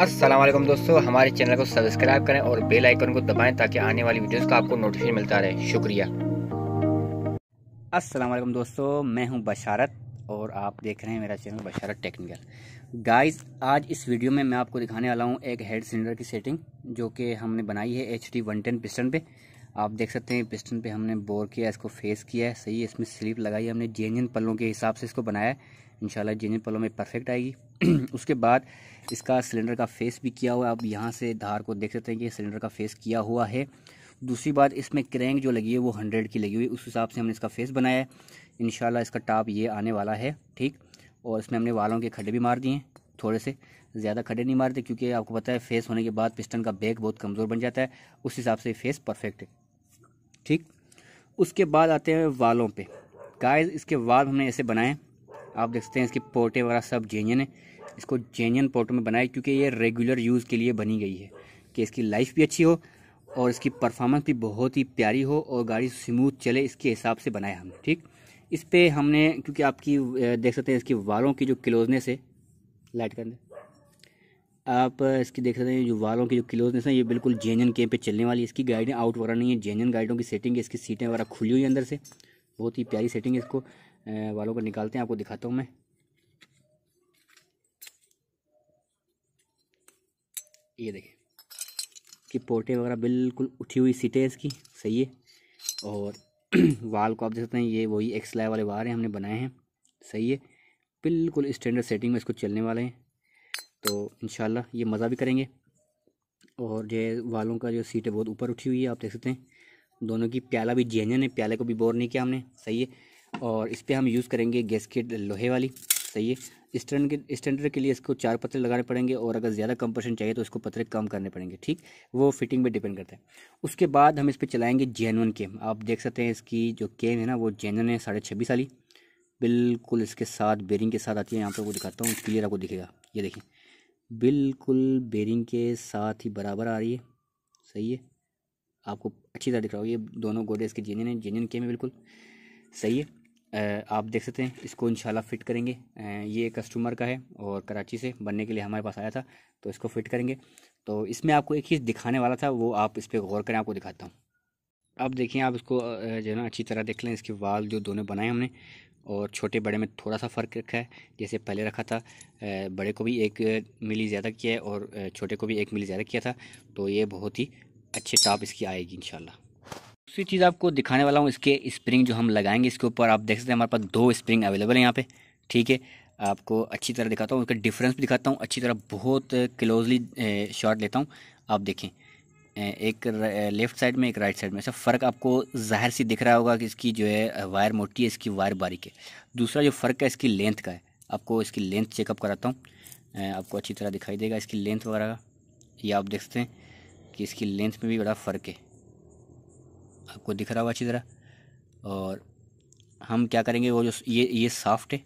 असलम दोस्तों हमारे चैनल को सब्सक्राइब करें और बेल आइकन को दबाएं ताकि आने वाली वीडियोस का आपको नोटिफिकेशन मिलता रहे शुक्रिया असलम दोस्तों मैं हूं बशारत और आप देख रहे हैं मेरा चैनल बशारत टेक्निकल गाइस आज इस वीडियो में मैं आपको दिखाने वाला हूं एक हेड सिलेंडर की सेटिंग जो कि हमने बनाई है H D one ten piston पर आप देख सकते हैं पिस्टन पे हमने बोर किया इसको फेस किया है सही है इसमें स्लीप लगाई हमने जेन्यन पल्लों के हिसाब से इसको बनाया है इंशाल्लाह जेन्यन पल्लों में परफेक्ट आएगी उसके बाद इसका सिलेंडर का फेस भी किया हुआ है आप यहाँ से धार को देख सकते हैं कि सिलेंडर का फेस किया हुआ है दूसरी बात इसमें क्रैंक जो लगी है वो हंड्रेड की लगी हुई उस हिसाब से हमने इसका फेस बनाया है इनशाला इसका टाप ये आने वाला है ठीक और इसमें हमने वालों के खड्डे भी मार दिए हैं थोड़े से ज़्यादा खड़े नहीं मारते क्योंकि आपको पता है फेस होने के बाद पिस्टन का बैक बहुत कमज़ोर बन जाता है उस हिसाब से फेस परफेक्ट है ठीक उसके बाद आते हैं वालों पे गाइस इसके वाल हमने ऐसे बनाए आप देख सकते हैं इसकी पोर्टें वगैरह सब जेन्यन है इसको जेन्यन पोर्टों में बनाए क्योंकि ये रेगुलर यूज़ के लिए बनी गई है कि इसकी लाइफ भी अच्छी हो और इसकी परफॉर्मेंस भी बहुत ही प्यारी हो और गाड़ी स्मूथ चले इसके हिसाब से बनाया हमने ठीक इस पर हमने क्योंकि आपकी देख सकते हैं इसकी वालों की जो क्लोजनेस है लाइट के अंदर आप इसकी देख सकते हैं जो वालों की जो क्लोजनेस है ये बिल्कुल जेनन केम पे चलने वाली है इसकी गाइडें आउट वगैरह नहीं है जेनन गाइडों की सेटिंग है इसकी सीटें वगैरह खुली हुई अंदर से बहुत ही प्यारी सेटिंग है इसको वालों को निकालते हैं आपको दिखाता हूँ मैं ये देखें कि पोर्टें वगैरह बिल्कुल उठी हुई सीटें इसकी सही है और वाल को आप देख सकते हैं ये वही एक्सलाय वाले वार हैं हमने बनाए हैं सही है बिल्कुल स्टैंडर्ड सेटिंग में इसको चलने वाले हैं तो इन ये मज़ा भी करेंगे और जो वालों का जो सीट है बहुत ऊपर उठी हुई है आप देख सकते हैं दोनों की प्याला भी जेन्यन है प्याले को भी बोर नहीं किया हमने सही है और इस पर हम यूज़ करेंगे गैसकेट लोहे वाली सही है स्टैंड के स्टैंडर्ड के लिए इसको चार पत्रे लगाने पड़ेंगे और अगर ज़्यादा कंप्रेशन चाहिए तो इसको पत्रे कम करने पड़ेंगे ठीक वो फिटिंग पे डिपेंड करता है उसके बाद हम इस पर चलाएँगे जेनवन केम आप देख सकते हैं इसकी जो केम है ना वो जेनवन है साढ़े छब्बीस वाली बिल्कुल इसके साथ बेरिंग के साथ आती है यहाँ पर वो दिखाता हूँ क्लियर आपको दिखेगा ये देखिए बिल्कुल बेरिंग के साथ ही बराबर आ रही है सही है आपको अच्छी तरह दिख रहा होगा ये दोनों गोदे के जेनियन है जेनियन के में बिल्कुल सही है आप देख सकते हैं इसको इंशाल्लाह फ़िट करेंगे ये कस्टमर का है और कराची से बनने के लिए हमारे पास आया था तो इसको फ़िट करेंगे तो इसमें आपको एक चीज़ दिखाने वाला था वो आप इस पर गौर करें आपको दिखाता हूँ अब देखिए आप इसको जो है ना अच्छी तरह देख लें इसके वाल जो दोनों बनाए हमने और छोटे बड़े में थोड़ा सा फ़र्क रखा है जैसे पहले रखा था बड़े को भी एक मिली ज़्यादा किया है और छोटे को भी एक मिली ज़्यादा किया था तो ये बहुत ही अच्छे टॉप इसकी आएगी इन दूसरी चीज़ आपको दिखाने वाला हूँ इसके स्प्रिंग जो हम लगाएंगे इसके ऊपर आप देख सकते हैं हमारे पास दो स्प्रिंग अवेलेबल है यहाँ पे ठीक है आपको अच्छी तरह दिखाता हूँ उसका डिफरेंस भी दिखाता हूँ अच्छी तरह बहुत क्लोजली शॉट लेता हूँ आप देखें एक लेफ़्ट साइड में एक राइट साइड में ऐसा फ़र्क आपको ज़ाहिर सी दिख रहा होगा कि इसकी जो है वायर मोटी है इसकी वायर बारीक है दूसरा जो फ़र्क है इसकी लेंथ का है आपको इसकी लेंथ चेकअप कराता हूँ आपको अच्छी तरह दिखाई देगा इसकी लेंथ वगैरह ये आप देख सकते हैं कि इसकी लेंथ में भी बड़ा फ़र्क है आपको दिख रहा होगा अच्छी तरह और हम क्या करेंगे वो जो ये ये सॉफ्ट है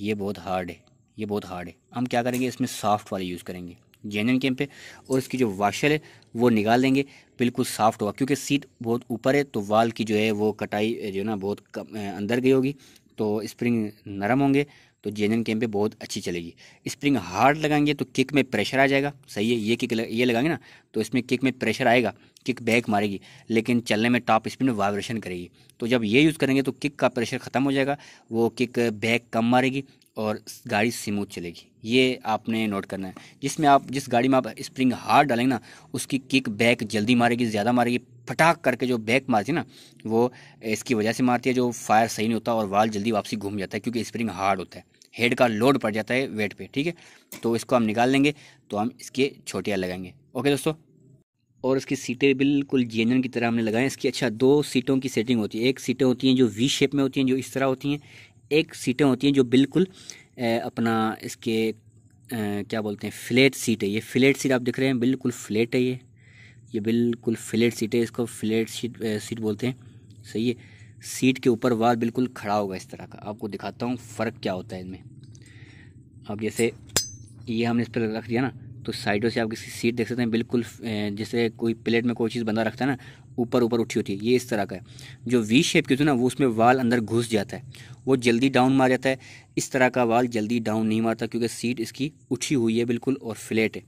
ये बहुत हार्ड है ये बहुत हार्ड है हम क्या करेंगे इसमें सॉफ्ट वाली यूज़ करेंगे एन कैम्प है और इसकी जो वाशल है वो निकाल देंगे बिल्कुल सॉफ्ट होगा क्योंकि सीट बहुत ऊपर है तो वाल की जो है वो कटाई जो है ना बहुत कम अंदर गई होगी तो स्प्रिंग नरम होंगे तो एन कैम्प पे बहुत अच्छी चलेगी स्प्रिंग हार्ड लगाएंगे तो किक में प्रेशर आ जाएगा सही है ये किक ये लगाएंगे ना तो इसमें किक में प्रेशर आएगा किक बैक मारेगी लेकिन चलने में टॉप स्पीड में वाइब्रेशन करेगी तो जब ये यूज़ करेंगे तो किक का प्रेशर ख़त्म हो जाएगा वो किक बैक कम मारेगी और गाड़ी स्मूथ चलेगी ये आपने नोट करना है जिसमें आप जिस गाड़ी में आप स्प्रिंग हार्ड डालेंगे ना उसकी किक बैक जल्दी मारेगी ज़्यादा मारेगी फटाक करके जो बैक मारती है ना वो इसकी वजह से मारती है जो फायर सही नहीं होता और वाल जल्दी वापसी घूम जाता है क्योंकि स्प्रिंग हार्ड होता है हेड का लोड पड़ जाता है वेट पर ठीक है तो इसको हम निकाल लेंगे तो हम इसके छोटियाँ लगाएंगे ओके दोस्तों और इसकी सीटें बिल्कुल जेनरन की तरह हमने लगाए इसकी अच्छा दो सीटों की सेटिंग होती है एक सीटें होती हैं जो वी शेप में होती हैं जो इस तरह होती हैं एक सीटें होती हैं जो बिल्कुल अपना इसके क्या बोलते हैं फ्लेट सीट है ये फ्लेट सीट आप दिख रहे हैं बिल्कुल फ्लेट है ये ये बिल्कुल फ्लेट सीट है इसको फ्लेट सीट सीट बोलते हैं सही है सीट के ऊपर वार बिल्कुल खड़ा होगा इस तरह का आपको दिखाता हूँ फ़र्क क्या होता है इनमें अब जैसे ये हमने इस पर रख दिया ना तो साइडों से आप किसी सीट देख सकते हैं बिल्कुल जैसे कोई प्लेट में कोई चीज़ बंदा रखता है ना ऊपर ऊपर उठी होती है ये इस तरह का है जो वी शेप की होती है ना वो उसमें वाल अंदर घुस जाता है वो जल्दी डाउन मार जाता है इस तरह का वाल जल्दी डाउन नहीं मारता क्योंकि सीट इसकी उठी हुई है बिल्कुल और फ्लैट है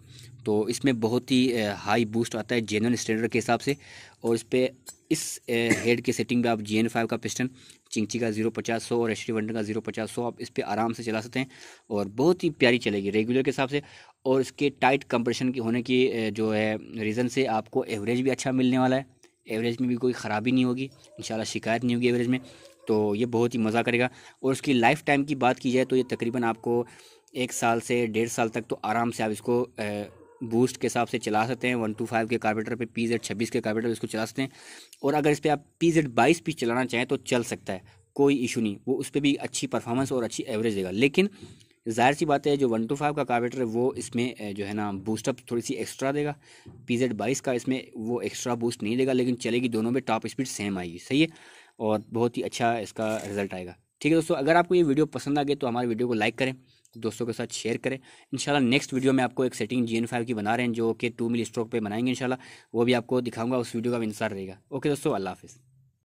तो इसमें बहुत ही हाई बूस्ट आता है जेनवन स्टैंडर्ड के हिसाब से और इस पर इस हेड के सेटिंग में आप जी एन फाइव का पिस्टन चिंची का जीरो पचास सौ और एच डी का जीरो पचास सौ आप इस पर आराम से चला सकते हैं और बहुत ही प्यारी चलेगी रेगुलर के हिसाब से और इसके टाइट कंप्रेशन की होने की जो है रीज़न से आपको एवरेज भी अच्छा मिलने वाला है एवरेज में भी कोई ख़राबी नहीं होगी इन शिकायत नहीं होगी एवरेज में तो ये बहुत ही मज़ा करेगा और उसकी लाइफ टाइम की बात की जाए तो ये तकरीबन आपको एक साल से डेढ़ साल तक तो आराम से आप इसको बूस्ट के हिसाब से चला सकते हैं वन टू फाइव के कार्बेटर पे पी जेड छब्बीस के कार्बेटर इसको चला सकते हैं और अगर इस पर आप पी जेड बाईस भी चलाना चाहें तो चल सकता है कोई इशू नहीं वो उस पर भी अच्छी परफॉर्मेंस और अच्छी एवरेज देगा लेकिन जाहिर सी बात है जो वन टू फाइव का कार्बेटर है वो इसमें जो है ना बूस्टअप थोड़ी सी एक्स्ट्रा देगा पी जेड बाईस का इसमें वो एक्स्ट्रा बूस्ट नहीं देगा लेकिन चलेगी दोनों में टॉप स्पीड सेम आएगी सही है और बहुत ही अच्छा इसका रिजल्ट आएगा ठीक है दोस्तों अगर आपको ये वीडियो पसंद आ गई तो हमारे वीडियो को लाइक करें दोस्तों के साथ शेयर करें इनशाला नेक्स्ट वीडियो में आपको एक सेटिंग जी एन फाइव की बना रहे हैं जो कि टू मिल स्ट्रोक पे बनाएंगे इनशाला वो भी आपको दिखाऊंगा उस वीडियो का भी इंतजार रहेगा ओके दोस्तों अल्लाह हाफिज़